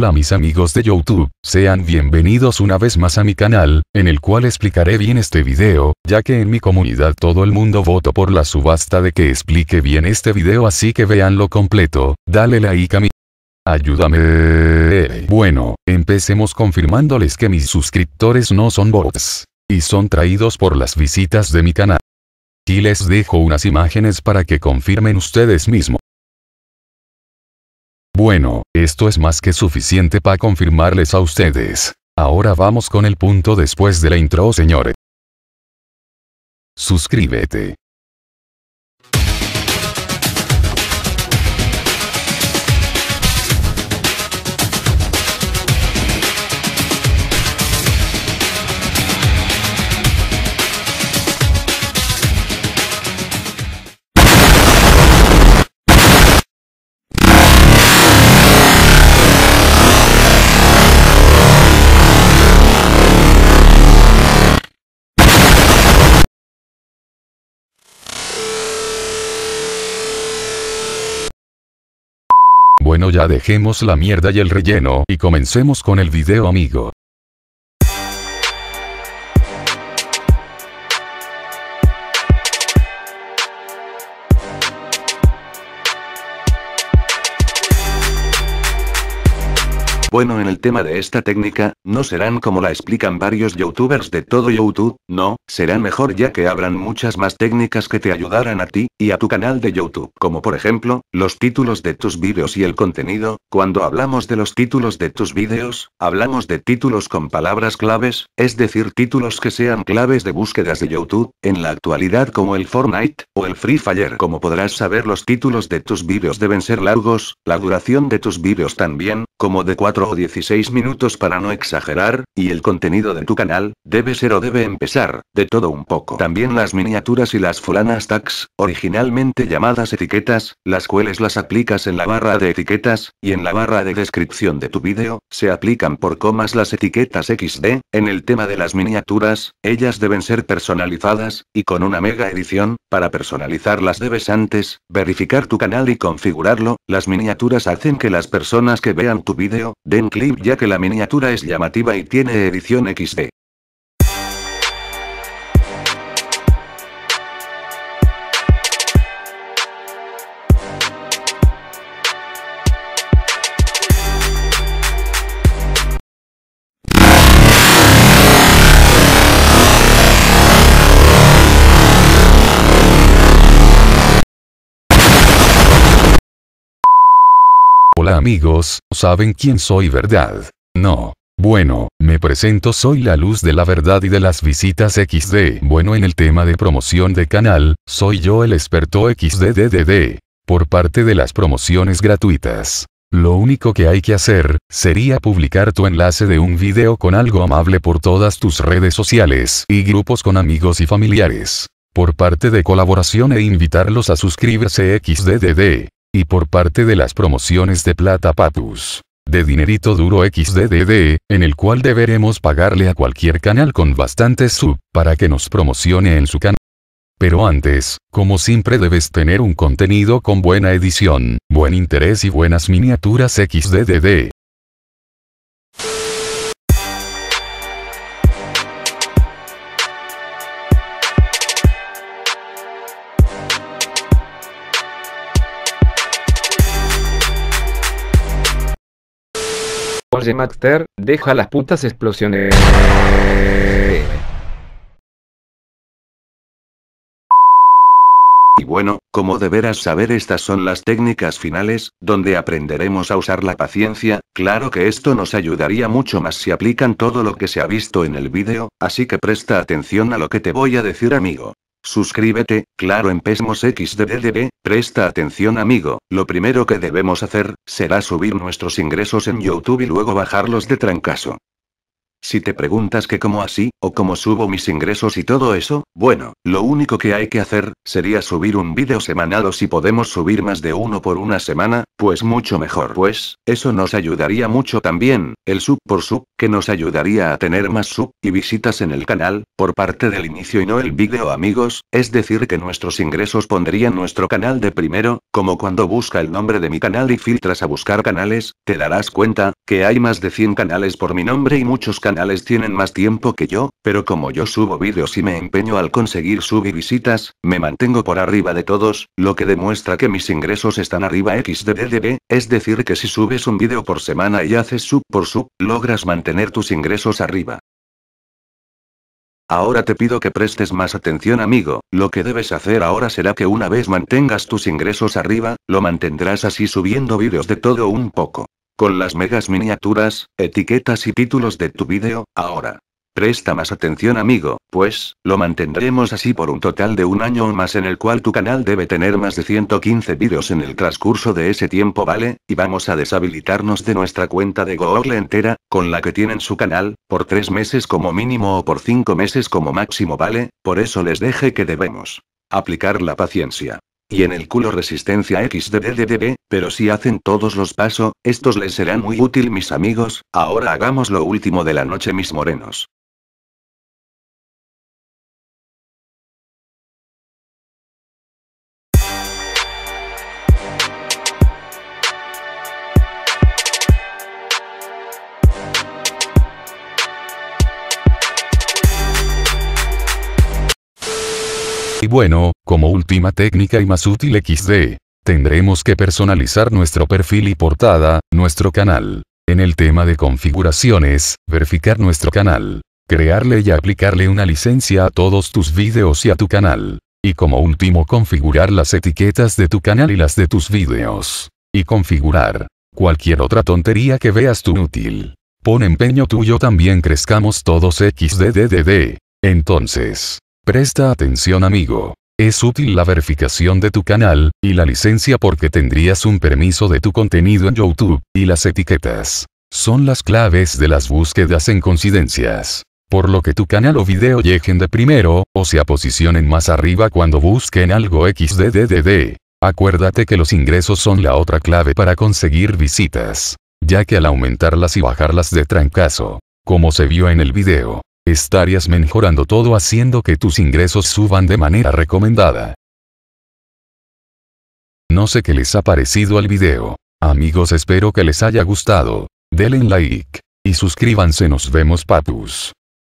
Hola mis amigos de YouTube, sean bienvenidos una vez más a mi canal, en el cual explicaré bien este video, ya que en mi comunidad todo el mundo voto por la subasta de que explique bien este video así que lo completo, dale like a mi... Ayúdame. Bueno, empecemos confirmándoles que mis suscriptores no son bots. Y son traídos por las visitas de mi canal. Y les dejo unas imágenes para que confirmen ustedes mismos. Bueno, esto es más que suficiente para confirmarles a ustedes. Ahora vamos con el punto después de la intro, señores. Suscríbete. Bueno ya dejemos la mierda y el relleno y comencemos con el video amigo. bueno en el tema de esta técnica, no serán como la explican varios youtubers de todo YouTube, no, serán mejor ya que habrán muchas más técnicas que te ayudarán a ti, y a tu canal de YouTube, como por ejemplo, los títulos de tus vídeos y el contenido, cuando hablamos de los títulos de tus vídeos, hablamos de títulos con palabras claves, es decir títulos que sean claves de búsquedas de YouTube, en la actualidad como el Fortnite, o el Free Fire como podrás saber los títulos de tus vídeos deben ser largos, la duración de tus vídeos también, como de 4 16 minutos para no exagerar, y el contenido de tu canal, debe ser o debe empezar, de todo un poco. También las miniaturas y las fulanas tags, originalmente llamadas etiquetas, las cuales las aplicas en la barra de etiquetas, y en la barra de descripción de tu vídeo, se aplican por comas las etiquetas XD, en el tema de las miniaturas, ellas deben ser personalizadas, y con una mega edición, para personalizarlas debes antes, verificar tu canal y configurarlo, las miniaturas hacen que las personas que vean tu vídeo, Den clip ya que la miniatura es llamativa y tiene edición XD. amigos, ¿saben quién soy verdad? No. Bueno, me presento soy la luz de la verdad y de las visitas XD. Bueno en el tema de promoción de canal, soy yo el experto XDDDD. Por parte de las promociones gratuitas. Lo único que hay que hacer, sería publicar tu enlace de un video con algo amable por todas tus redes sociales y grupos con amigos y familiares. Por parte de colaboración e invitarlos a suscribirse XDDD y por parte de las promociones de Plata Papus. De dinerito duro XDDD, en el cual deberemos pagarle a cualquier canal con bastante sub, para que nos promocione en su canal. Pero antes, como siempre debes tener un contenido con buena edición, buen interés y buenas miniaturas XDDD. deja las putas explosiones. Y bueno, como deberás saber estas son las técnicas finales, donde aprenderemos a usar la paciencia, claro que esto nos ayudaría mucho más si aplican todo lo que se ha visto en el vídeo, así que presta atención a lo que te voy a decir amigo. Suscríbete, claro en Pesmos presta atención amigo, lo primero que debemos hacer, será subir nuestros ingresos en YouTube y luego bajarlos de trancaso. Si te preguntas que cómo así, o cómo subo mis ingresos y todo eso, bueno, lo único que hay que hacer, sería subir un vídeo semanal o si podemos subir más de uno por una semana, pues mucho mejor. Pues, eso nos ayudaría mucho también, el sub por sub, que nos ayudaría a tener más sub y visitas en el canal, por parte del inicio y no el vídeo amigos, es decir que nuestros ingresos pondrían nuestro canal de primero, como cuando busca el nombre de mi canal y filtras a buscar canales, te darás cuenta, que hay más de 100 canales por mi nombre y muchos canales tienen más tiempo que yo, pero como yo subo vídeos y me empeño al conseguir sub y visitas, me mantengo por arriba de todos, lo que demuestra que mis ingresos están arriba XDDB, es decir que si subes un vídeo por semana y haces sub por sub, logras mantener tus ingresos arriba. Ahora te pido que prestes más atención amigo, lo que debes hacer ahora será que una vez mantengas tus ingresos arriba, lo mantendrás así subiendo vídeos de todo un poco. Con las megas miniaturas, etiquetas y títulos de tu vídeo, ahora. Presta más atención amigo, pues, lo mantendremos así por un total de un año o más en el cual tu canal debe tener más de 115 vídeos en el transcurso de ese tiempo vale, y vamos a deshabilitarnos de nuestra cuenta de Google entera, con la que tienen su canal, por tres meses como mínimo o por cinco meses como máximo vale, por eso les deje que debemos aplicar la paciencia. Y en el culo resistencia XDDDB, pero si hacen todos los pasos, estos les serán muy útil mis amigos, ahora hagamos lo último de la noche mis morenos. Y bueno, como última técnica y más útil XD. Tendremos que personalizar nuestro perfil y portada, nuestro canal. En el tema de configuraciones, verificar nuestro canal. Crearle y aplicarle una licencia a todos tus videos y a tu canal. Y como último configurar las etiquetas de tu canal y las de tus videos. Y configurar cualquier otra tontería que veas tú útil. Pon empeño tuyo también crezcamos todos XDDDD. Entonces, Presta atención amigo. Es útil la verificación de tu canal, y la licencia porque tendrías un permiso de tu contenido en YouTube, y las etiquetas. Son las claves de las búsquedas en coincidencias. Por lo que tu canal o video lleguen de primero, o se posicionen más arriba cuando busquen algo XDDDD. Acuérdate que los ingresos son la otra clave para conseguir visitas. Ya que al aumentarlas y bajarlas de trancazo, como se vio en el video, estarías mejorando todo haciendo que tus ingresos suban de manera recomendada. No sé qué les ha parecido el video. Amigos espero que les haya gustado. Denle like. Y suscríbanse nos vemos papus.